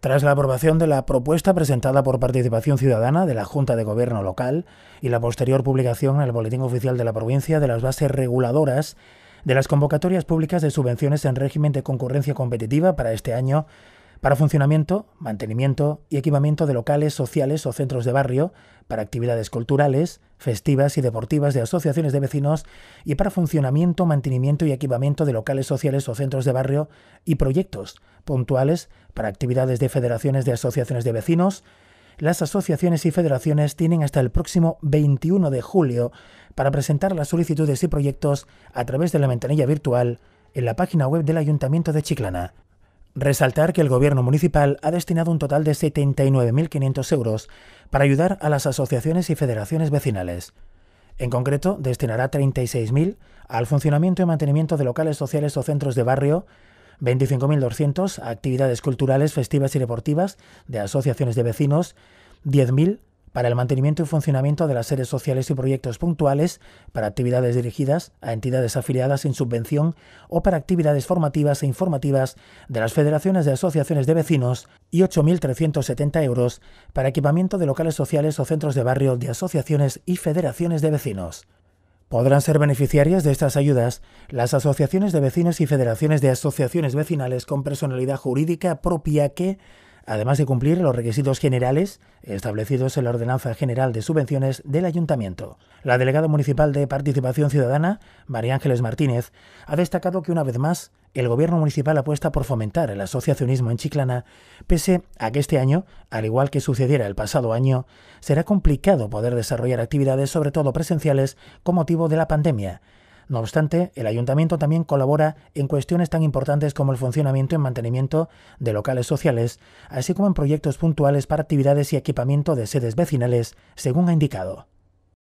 Tras la aprobación de la propuesta presentada por Participación Ciudadana de la Junta de Gobierno Local y la posterior publicación en el Boletín Oficial de la Provincia de las bases reguladoras de las convocatorias públicas de subvenciones en régimen de concurrencia competitiva para este año para funcionamiento, mantenimiento y equipamiento de locales sociales o centros de barrio, para actividades culturales, festivas y deportivas de asociaciones de vecinos y para funcionamiento, mantenimiento y equipamiento de locales sociales o centros de barrio y proyectos puntuales para actividades de federaciones de asociaciones de vecinos. Las asociaciones y federaciones tienen hasta el próximo 21 de julio para presentar las solicitudes y proyectos a través de la ventanilla virtual en la página web del Ayuntamiento de Chiclana. Resaltar que el Gobierno Municipal ha destinado un total de 79.500 euros para ayudar a las asociaciones y federaciones vecinales. En concreto, destinará 36.000 al funcionamiento y mantenimiento de locales sociales o centros de barrio, 25.200 a actividades culturales, festivas y deportivas de asociaciones de vecinos, 10.000 para el mantenimiento y funcionamiento de las sedes sociales y proyectos puntuales, para actividades dirigidas a entidades afiliadas sin subvención o para actividades formativas e informativas de las federaciones de asociaciones de vecinos y 8.370 euros para equipamiento de locales sociales o centros de barrio de asociaciones y federaciones de vecinos. Podrán ser beneficiarias de estas ayudas las asociaciones de vecinos y federaciones de asociaciones vecinales con personalidad jurídica propia que además de cumplir los requisitos generales establecidos en la Ordenanza General de Subvenciones del Ayuntamiento. La delegada municipal de Participación Ciudadana, María Ángeles Martínez, ha destacado que una vez más el gobierno municipal apuesta por fomentar el asociacionismo en Chiclana, pese a que este año, al igual que sucediera el pasado año, será complicado poder desarrollar actividades, sobre todo presenciales, con motivo de la pandemia no obstante, el ayuntamiento también colabora en cuestiones tan importantes como el funcionamiento y mantenimiento de locales sociales, así como en proyectos puntuales para actividades y equipamiento de sedes vecinales, según ha indicado.